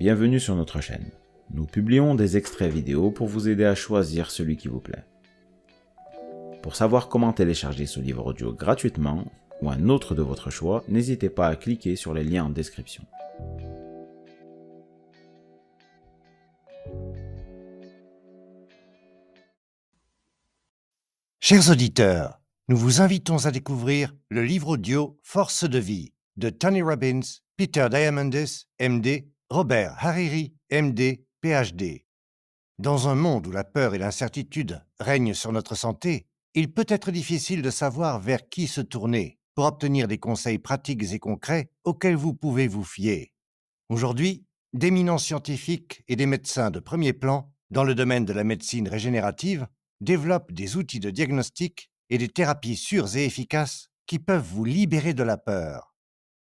Bienvenue sur notre chaîne. Nous publions des extraits vidéo pour vous aider à choisir celui qui vous plaît. Pour savoir comment télécharger ce livre audio gratuitement ou un autre de votre choix, n'hésitez pas à cliquer sur les liens en description. Chers auditeurs, nous vous invitons à découvrir le livre audio Force de vie de Tony Robbins, Peter Diamandis, MD Robert Hariri, MD, PhD. Dans un monde où la peur et l'incertitude règnent sur notre santé, il peut être difficile de savoir vers qui se tourner pour obtenir des conseils pratiques et concrets auxquels vous pouvez vous fier. Aujourd'hui, d'éminents scientifiques et des médecins de premier plan dans le domaine de la médecine régénérative développent des outils de diagnostic et des thérapies sûres et efficaces qui peuvent vous libérer de la peur.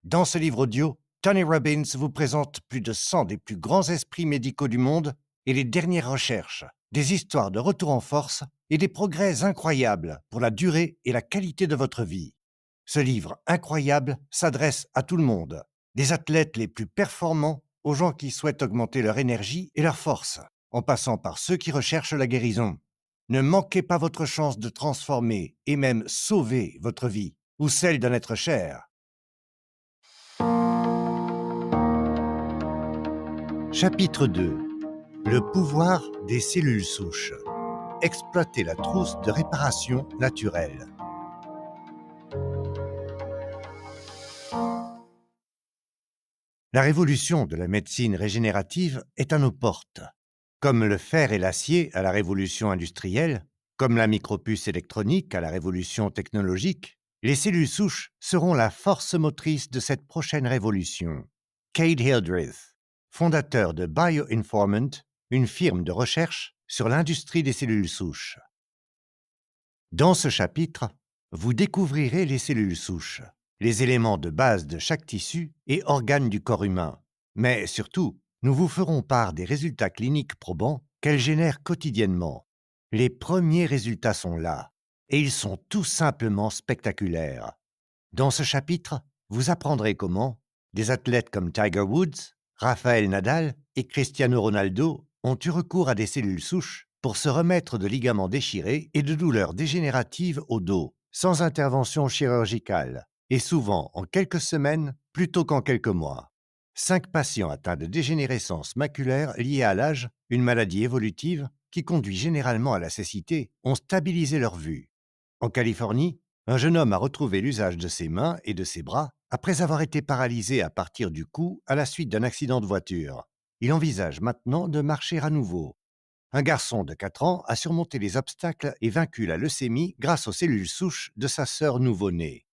Dans ce livre audio, Tony Robbins vous présente plus de 100 des plus grands esprits médicaux du monde et les dernières recherches, des histoires de retour en force et des progrès incroyables pour la durée et la qualité de votre vie. Ce livre incroyable s'adresse à tout le monde, des athlètes les plus performants aux gens qui souhaitent augmenter leur énergie et leur force, en passant par ceux qui recherchent la guérison. Ne manquez pas votre chance de transformer et même sauver votre vie ou celle d'un être cher Chapitre 2 Le pouvoir des cellules souches. Exploiter la trousse de réparation naturelle. La révolution de la médecine régénérative est à nos portes. Comme le fer et l'acier à la révolution industrielle, comme la micropuce électronique à la révolution technologique, les cellules souches seront la force motrice de cette prochaine révolution. Kate Hildreth fondateur de BioInformant, une firme de recherche sur l'industrie des cellules souches. Dans ce chapitre, vous découvrirez les cellules souches, les éléments de base de chaque tissu et organe du corps humain. Mais surtout, nous vous ferons part des résultats cliniques probants qu'elles génèrent quotidiennement. Les premiers résultats sont là, et ils sont tout simplement spectaculaires. Dans ce chapitre, vous apprendrez comment des athlètes comme Tiger Woods, Rafael Nadal et Cristiano Ronaldo ont eu recours à des cellules souches pour se remettre de ligaments déchirés et de douleurs dégénératives au dos, sans intervention chirurgicale, et souvent en quelques semaines plutôt qu'en quelques mois. Cinq patients atteints de dégénérescence maculaire liée à l'âge, une maladie évolutive qui conduit généralement à la cécité, ont stabilisé leur vue. En Californie, un jeune homme a retrouvé l'usage de ses mains et de ses bras après avoir été paralysé à partir du cou à la suite d'un accident de voiture. Il envisage maintenant de marcher à nouveau. Un garçon de 4 ans a surmonté les obstacles et vaincu la leucémie grâce aux cellules souches de sa sœur nouveau-née.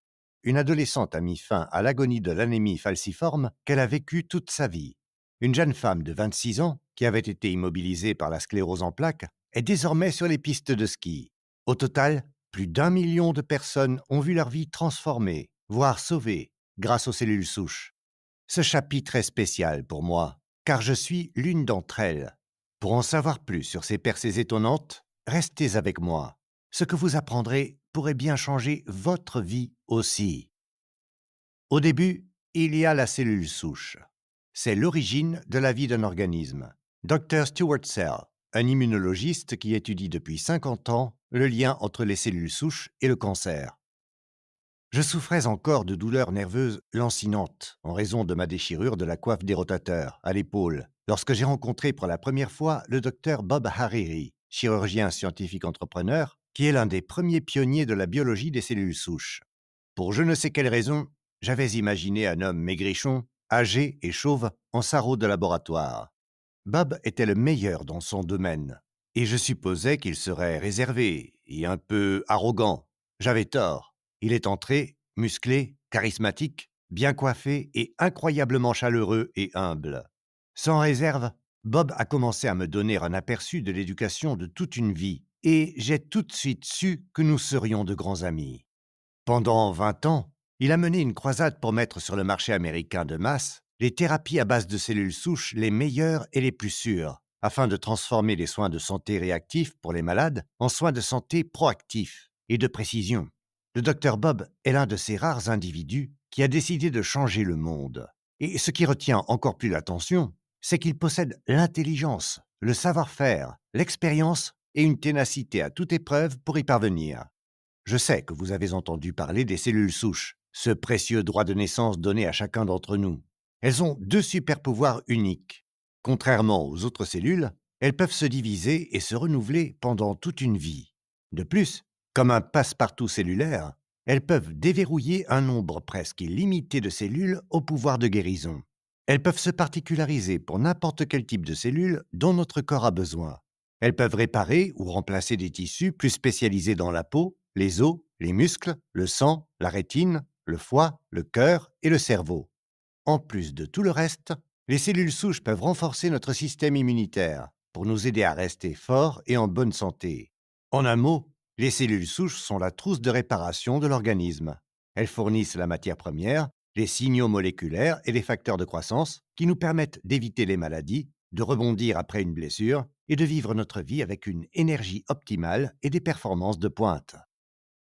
Une adolescente a mis fin à l'agonie de l'anémie falciforme qu'elle a vécue toute sa vie. Une jeune femme de 26 ans, qui avait été immobilisée par la sclérose en plaques, est désormais sur les pistes de ski. Au total, plus d'un million de personnes ont vu leur vie transformée, voire sauvée, grâce aux cellules souches. Ce chapitre est spécial pour moi, car je suis l'une d'entre elles. Pour en savoir plus sur ces percées étonnantes, restez avec moi. Ce que vous apprendrez pourrait bien changer votre vie aussi. Au début, il y a la cellule souche. C'est l'origine de la vie d'un organisme. Dr Stuart Sell, un immunologiste qui étudie depuis 50 ans le lien entre les cellules souches et le cancer. Je souffrais encore de douleurs nerveuses lancinantes en raison de ma déchirure de la coiffe des rotateurs à l'épaule lorsque j'ai rencontré pour la première fois le docteur Bob Hariri, chirurgien scientifique entrepreneur, qui est l'un des premiers pionniers de la biologie des cellules souches. Pour je ne sais quelle raison, j'avais imaginé un homme maigrichon, âgé et chauve, en sarrau de laboratoire. Bob était le meilleur dans son domaine, et je supposais qu'il serait réservé et un peu arrogant. J'avais tort. Il est entré, musclé, charismatique, bien coiffé et incroyablement chaleureux et humble. Sans réserve, Bob a commencé à me donner un aperçu de l'éducation de toute une vie, et j'ai tout de suite su que nous serions de grands amis. Pendant vingt ans, il a mené une croisade pour mettre sur le marché américain de masse les thérapies à base de cellules souches les meilleures et les plus sûres, afin de transformer les soins de santé réactifs pour les malades en soins de santé proactifs et de précision. Le docteur Bob est l'un de ces rares individus qui a décidé de changer le monde. Et ce qui retient encore plus l'attention, c'est qu'il possède l'intelligence, le savoir-faire, l'expérience et une ténacité à toute épreuve pour y parvenir. Je sais que vous avez entendu parler des cellules souches, ce précieux droit de naissance donné à chacun d'entre nous. Elles ont deux super pouvoirs uniques Contrairement aux autres cellules, elles peuvent se diviser et se renouveler pendant toute une vie. De plus, comme un passe-partout cellulaire, elles peuvent déverrouiller un nombre presque illimité de cellules au pouvoir de guérison. Elles peuvent se particulariser pour n'importe quel type de cellule dont notre corps a besoin. Elles peuvent réparer ou remplacer des tissus plus spécialisés dans la peau, les os, les muscles, le sang, la rétine, le foie, le cœur et le cerveau. En plus de tout le reste, les cellules souches peuvent renforcer notre système immunitaire pour nous aider à rester forts et en bonne santé. En un mot, les cellules souches sont la trousse de réparation de l'organisme. Elles fournissent la matière première, les signaux moléculaires et les facteurs de croissance qui nous permettent d'éviter les maladies, de rebondir après une blessure et de vivre notre vie avec une énergie optimale et des performances de pointe.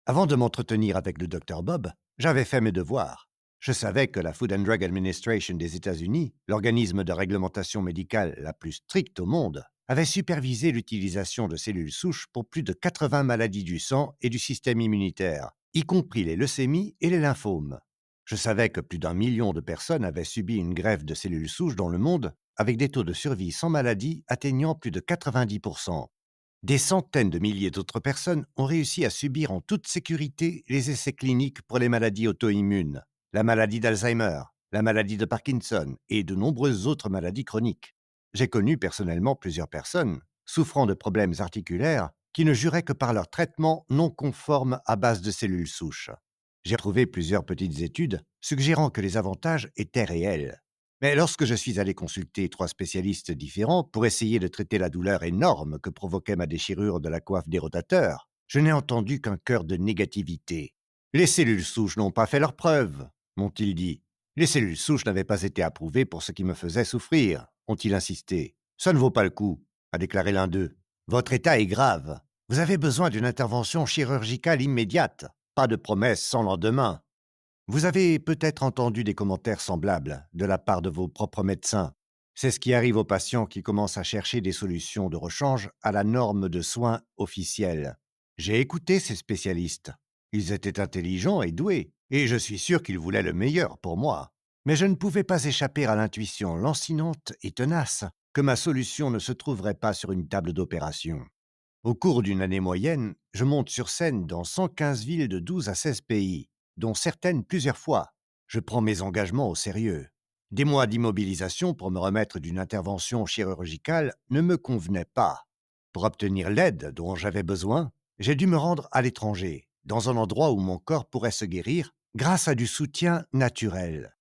Avant de m'entretenir avec le docteur Bob, j'avais fait mes devoirs. Je savais que la Food and Drug Administration des États-Unis, l'organisme de réglementation médicale la plus stricte au monde, avait supervisé l'utilisation de cellules souches pour plus de 80 maladies du sang et du système immunitaire, y compris les leucémies et les lymphomes. Je savais que plus d'un million de personnes avaient subi une grève de cellules souches dans le monde, avec des taux de survie sans maladie atteignant plus de 90%. Des centaines de milliers d'autres personnes ont réussi à subir en toute sécurité les essais cliniques pour les maladies auto-immunes la maladie d'Alzheimer, la maladie de Parkinson et de nombreuses autres maladies chroniques. J'ai connu personnellement plusieurs personnes souffrant de problèmes articulaires qui ne juraient que par leur traitement non conforme à base de cellules souches. J'ai trouvé plusieurs petites études suggérant que les avantages étaient réels. Mais lorsque je suis allé consulter trois spécialistes différents pour essayer de traiter la douleur énorme que provoquait ma déchirure de la coiffe des rotateurs, je n'ai entendu qu'un cœur de négativité. Les cellules souches n'ont pas fait leur preuve m'ont-ils dit. Les cellules souches n'avaient pas été approuvées pour ce qui me faisait souffrir, ont-ils insisté. Ça ne vaut pas le coup, a déclaré l'un d'eux. Votre état est grave. Vous avez besoin d'une intervention chirurgicale immédiate. Pas de promesses sans lendemain. Vous avez peut-être entendu des commentaires semblables de la part de vos propres médecins. C'est ce qui arrive aux patients qui commencent à chercher des solutions de rechange à la norme de soins officielle. J'ai écouté ces spécialistes. Ils étaient intelligents et doués, et je suis sûr qu'il voulait le meilleur pour moi. Mais je ne pouvais pas échapper à l'intuition lancinante et tenace que ma solution ne se trouverait pas sur une table d'opération. Au cours d'une année moyenne, je monte sur scène dans 115 villes de 12 à 16 pays, dont certaines plusieurs fois. Je prends mes engagements au sérieux. Des mois d'immobilisation pour me remettre d'une intervention chirurgicale ne me convenaient pas. Pour obtenir l'aide dont j'avais besoin, j'ai dû me rendre à l'étranger, dans un endroit où mon corps pourrait se guérir grâce à du soutien naturel.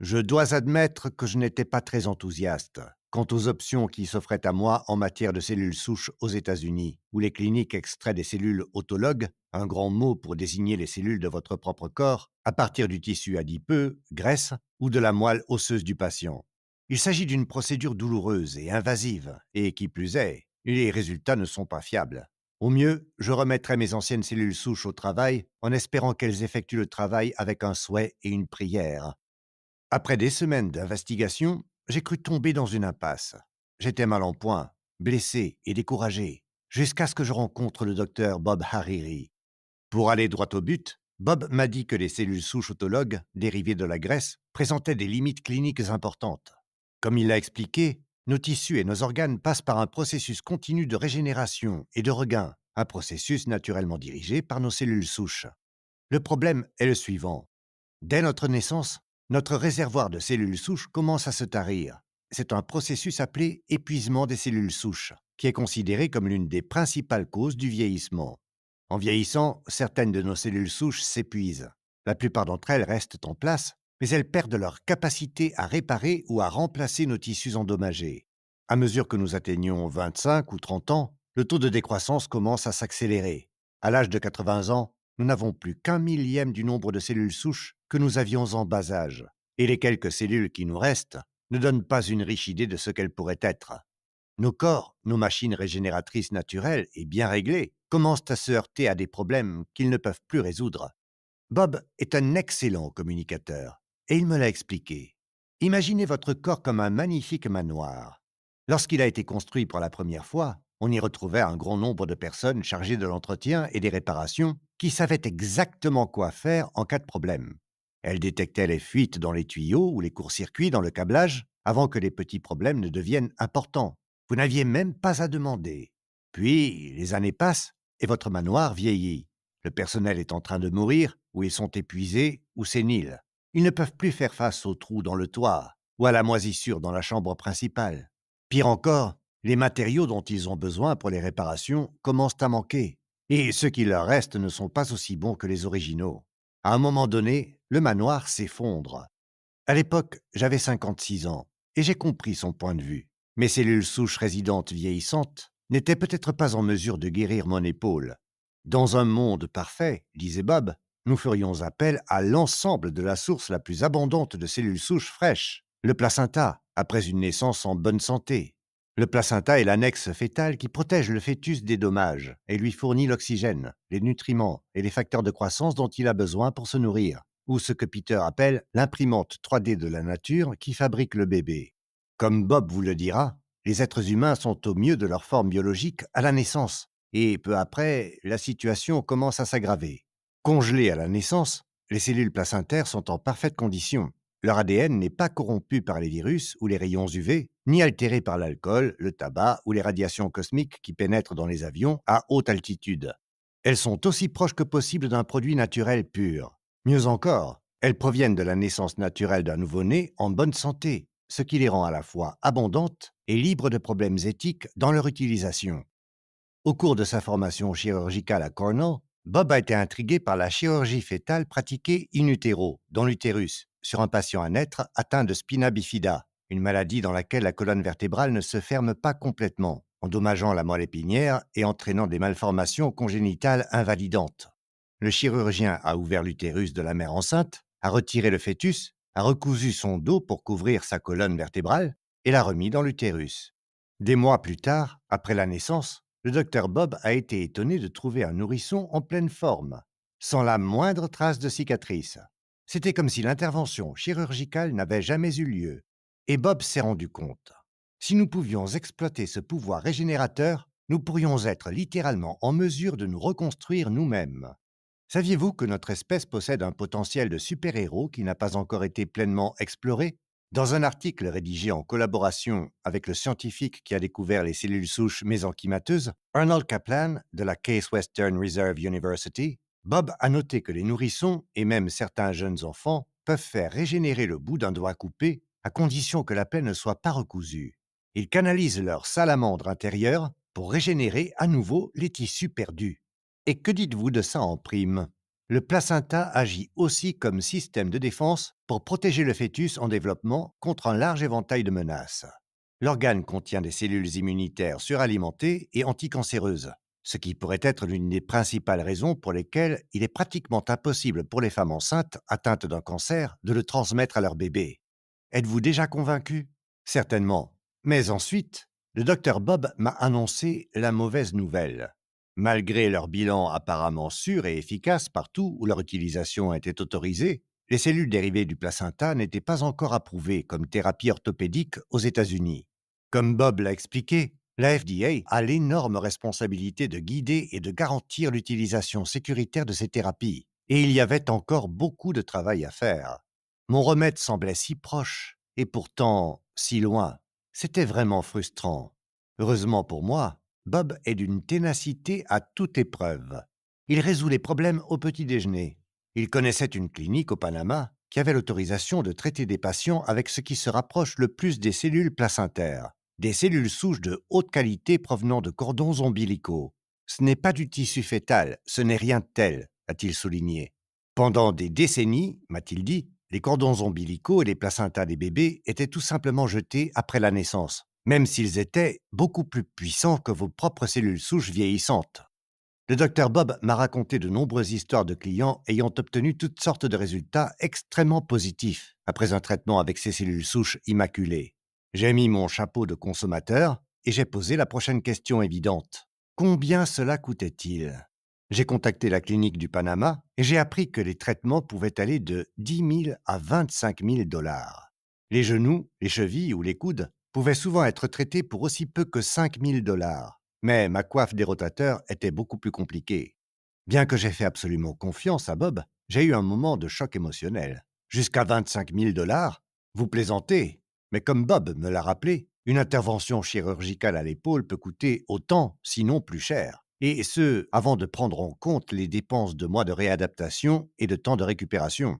Je dois admettre que je n'étais pas très enthousiaste quant aux options qui s'offraient à moi en matière de cellules souches aux États-Unis, où les cliniques extraient des cellules autologues, un grand mot pour désigner les cellules de votre propre corps, à partir du tissu adipeux, graisse ou de la moelle osseuse du patient. Il s'agit d'une procédure douloureuse et invasive, et qui plus est, les résultats ne sont pas fiables. Au mieux, je remettrai mes anciennes cellules souches au travail en espérant qu'elles effectuent le travail avec un souhait et une prière. Après des semaines d'investigation, j'ai cru tomber dans une impasse. J'étais mal en point, blessé et découragé, jusqu'à ce que je rencontre le docteur Bob Hariri. Pour aller droit au but, Bob m'a dit que les cellules souches autologues, dérivées de la graisse, présentaient des limites cliniques importantes. Comme il l'a expliqué, nos tissus et nos organes passent par un processus continu de régénération et de regain, un processus naturellement dirigé par nos cellules souches. Le problème est le suivant. Dès notre naissance, notre réservoir de cellules souches commence à se tarir. C'est un processus appelé épuisement des cellules souches, qui est considéré comme l'une des principales causes du vieillissement. En vieillissant, certaines de nos cellules souches s'épuisent. La plupart d'entre elles restent en place, mais elles perdent leur capacité à réparer ou à remplacer nos tissus endommagés. À mesure que nous atteignons 25 ou 30 ans, le taux de décroissance commence à s'accélérer. À l'âge de 80 ans, nous n'avons plus qu'un millième du nombre de cellules souches que nous avions en bas âge, et les quelques cellules qui nous restent ne donnent pas une riche idée de ce qu'elles pourraient être. Nos corps, nos machines régénératrices naturelles et bien réglées, commencent à se heurter à des problèmes qu'ils ne peuvent plus résoudre. Bob est un excellent communicateur et il me l'a expliqué. Imaginez votre corps comme un magnifique manoir. Lorsqu'il a été construit pour la première fois, on y retrouvait un grand nombre de personnes chargées de l'entretien et des réparations qui savaient exactement quoi faire en cas de problème. Elles détectaient les fuites dans les tuyaux ou les courts-circuits dans le câblage avant que les petits problèmes ne deviennent importants. Vous n'aviez même pas à demander. Puis, les années passent et votre manoir vieillit. Le personnel est en train de mourir ou ils sont épuisés ou séniles. Ils ne peuvent plus faire face aux trous dans le toit ou à la moisissure dans la chambre principale. Pire encore, les matériaux dont ils ont besoin pour les réparations commencent à manquer, et ceux qui leur restent ne sont pas aussi bons que les originaux. À un moment donné, le manoir s'effondre. À l'époque, j'avais 56 ans, et j'ai compris son point de vue. Mes cellules souches résidentes vieillissantes n'étaient peut-être pas en mesure de guérir mon épaule. Dans un monde parfait, disait Bob, nous ferions appel à l'ensemble de la source la plus abondante de cellules souches fraîches, le placenta, après une naissance en bonne santé. Le placenta est l'annexe fétale qui protège le fœtus des dommages et lui fournit l'oxygène, les nutriments et les facteurs de croissance dont il a besoin pour se nourrir, ou ce que Peter appelle l'imprimante 3D de la nature qui fabrique le bébé. Comme Bob vous le dira, les êtres humains sont au mieux de leur forme biologique à la naissance, et peu après, la situation commence à s'aggraver. Congelées à la naissance, les cellules placentaires sont en parfaite condition. Leur ADN n'est pas corrompu par les virus ou les rayons UV, ni altéré par l'alcool, le tabac ou les radiations cosmiques qui pénètrent dans les avions à haute altitude. Elles sont aussi proches que possible d'un produit naturel pur. Mieux encore, elles proviennent de la naissance naturelle d'un nouveau-né en bonne santé, ce qui les rend à la fois abondantes et libres de problèmes éthiques dans leur utilisation. Au cours de sa formation chirurgicale à Cornell, Bob a été intrigué par la chirurgie fœtale pratiquée in utero, dans l'utérus, sur un patient à naître atteint de spina bifida, une maladie dans laquelle la colonne vertébrale ne se ferme pas complètement, endommageant la moelle épinière et entraînant des malformations congénitales invalidantes. Le chirurgien a ouvert l'utérus de la mère enceinte, a retiré le fœtus, a recousu son dos pour couvrir sa colonne vertébrale et l'a remis dans l'utérus. Des mois plus tard, après la naissance, le docteur Bob a été étonné de trouver un nourrisson en pleine forme, sans la moindre trace de cicatrice. C'était comme si l'intervention chirurgicale n'avait jamais eu lieu, et Bob s'est rendu compte. Si nous pouvions exploiter ce pouvoir régénérateur, nous pourrions être littéralement en mesure de nous reconstruire nous-mêmes. Saviez-vous que notre espèce possède un potentiel de super-héros qui n'a pas encore été pleinement exploré dans un article rédigé en collaboration avec le scientifique qui a découvert les cellules souches mésenchymateuses, Arnold Kaplan de la Case Western Reserve University, Bob a noté que les nourrissons et même certains jeunes enfants peuvent faire régénérer le bout d'un doigt coupé à condition que la plaie ne soit pas recousue. Ils canalisent leur salamandre intérieure pour régénérer à nouveau les tissus perdus. Et que dites-vous de ça en prime le placenta agit aussi comme système de défense pour protéger le fœtus en développement contre un large éventail de menaces. L'organe contient des cellules immunitaires suralimentées et anticancéreuses, ce qui pourrait être l'une des principales raisons pour lesquelles il est pratiquement impossible pour les femmes enceintes atteintes d'un cancer de le transmettre à leur bébé. Êtes-vous déjà convaincu Certainement. Mais ensuite, le docteur Bob m'a annoncé la mauvaise nouvelle. Malgré leur bilan apparemment sûr et efficace partout où leur utilisation était autorisée, les cellules dérivées du placenta n'étaient pas encore approuvées comme thérapie orthopédique aux États-Unis. Comme Bob l'a expliqué, la FDA a l'énorme responsabilité de guider et de garantir l'utilisation sécuritaire de ces thérapies, et il y avait encore beaucoup de travail à faire. Mon remède semblait si proche, et pourtant si loin. C'était vraiment frustrant. Heureusement pour moi, Bob est d'une ténacité à toute épreuve. Il résout les problèmes au petit déjeuner. Il connaissait une clinique au Panama qui avait l'autorisation de traiter des patients avec ce qui se rapproche le plus des cellules placentaires, des cellules souches de haute qualité provenant de cordons ombilicaux. Ce n'est pas du tissu fœtal, ce n'est rien de tel, a-t-il souligné. Pendant des décennies, m'a-t-il dit, les cordons ombilicaux et les placentas des bébés étaient tout simplement jetés après la naissance même s'ils étaient beaucoup plus puissants que vos propres cellules souches vieillissantes. Le docteur Bob m'a raconté de nombreuses histoires de clients ayant obtenu toutes sortes de résultats extrêmement positifs après un traitement avec ces cellules souches immaculées. J'ai mis mon chapeau de consommateur et j'ai posé la prochaine question évidente. Combien cela coûtait-il J'ai contacté la clinique du Panama et j'ai appris que les traitements pouvaient aller de 10 000 à 25 000 dollars. Les genoux, les chevilles ou les coudes pouvaient souvent être traité pour aussi peu que 5000 dollars. Mais ma coiffe des rotateurs était beaucoup plus compliquée. Bien que j'ai fait absolument confiance à Bob, j'ai eu un moment de choc émotionnel. Jusqu'à 25 000 dollars Vous plaisantez Mais comme Bob me l'a rappelé, une intervention chirurgicale à l'épaule peut coûter autant, sinon plus cher. Et ce, avant de prendre en compte les dépenses de mois de réadaptation et de temps de récupération.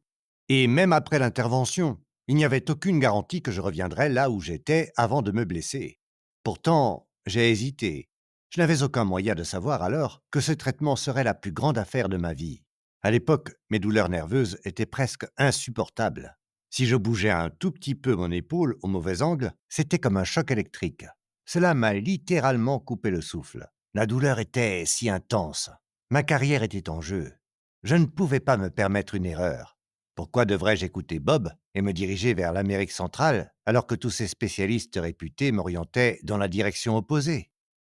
Et même après l'intervention, il n'y avait aucune garantie que je reviendrais là où j'étais avant de me blesser. Pourtant, j'ai hésité. Je n'avais aucun moyen de savoir alors que ce traitement serait la plus grande affaire de ma vie. À l'époque, mes douleurs nerveuses étaient presque insupportables. Si je bougeais un tout petit peu mon épaule au mauvais angle, c'était comme un choc électrique. Cela m'a littéralement coupé le souffle. La douleur était si intense. Ma carrière était en jeu. Je ne pouvais pas me permettre une erreur. Pourquoi devrais-je écouter Bob et me diriger vers l'Amérique centrale alors que tous ces spécialistes réputés m'orientaient dans la direction opposée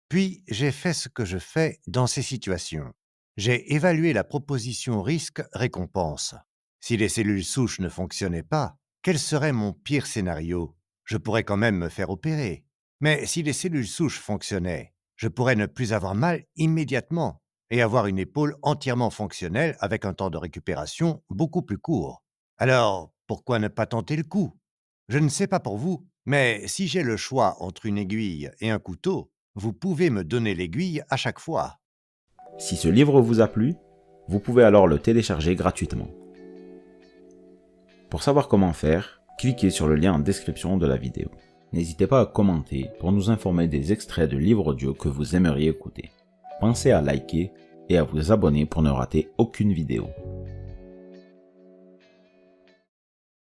Puis j'ai fait ce que je fais dans ces situations. J'ai évalué la proposition risque-récompense. Si les cellules souches ne fonctionnaient pas, quel serait mon pire scénario Je pourrais quand même me faire opérer. Mais si les cellules souches fonctionnaient, je pourrais ne plus avoir mal immédiatement et avoir une épaule entièrement fonctionnelle avec un temps de récupération beaucoup plus court. Alors, pourquoi ne pas tenter le coup Je ne sais pas pour vous, mais si j'ai le choix entre une aiguille et un couteau, vous pouvez me donner l'aiguille à chaque fois. Si ce livre vous a plu, vous pouvez alors le télécharger gratuitement. Pour savoir comment faire, cliquez sur le lien en description de la vidéo. N'hésitez pas à commenter pour nous informer des extraits de livres audio que vous aimeriez écouter pensez à liker et à vous abonner pour ne rater aucune vidéo.